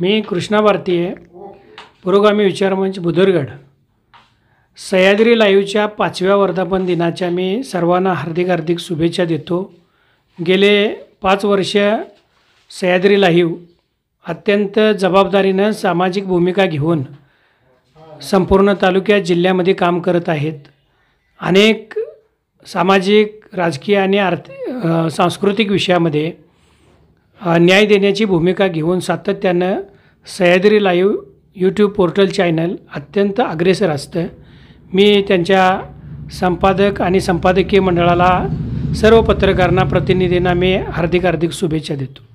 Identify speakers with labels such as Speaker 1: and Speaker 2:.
Speaker 1: मी कृष्णा भारतीय पुरोगामी विचारमंच बुधरगड सह्याद्री लाईव्हच्या पाचव्या वर्धापन दिनाच्या मी सर्वांना हार्दिक हार्दिक शुभेच्छा देतो गेले पाच वर्ष सह्याद्री लाईव्ह अत्यंत जबाबदारीनं सामाजिक भूमिका घेऊन संपूर्ण तालुक्यात जिल्ह्यामध्ये काम करत आहेत अनेक सामाजिक राजकीय आणि आर्थिक सांस्कृतिक विषयामध्ये न्याय देण्याची भूमिका घेऊन सातत्यानं Sahyadri live YouTube portal channel अत्यंत अग्रेसर असतं मी त्यांच्या संपादक आणि संपादकीय मंडळाला सर्व पत्रकारांना प्रतिनिधींना मी हार्दिक हार्दिक शुभेच्छा देतो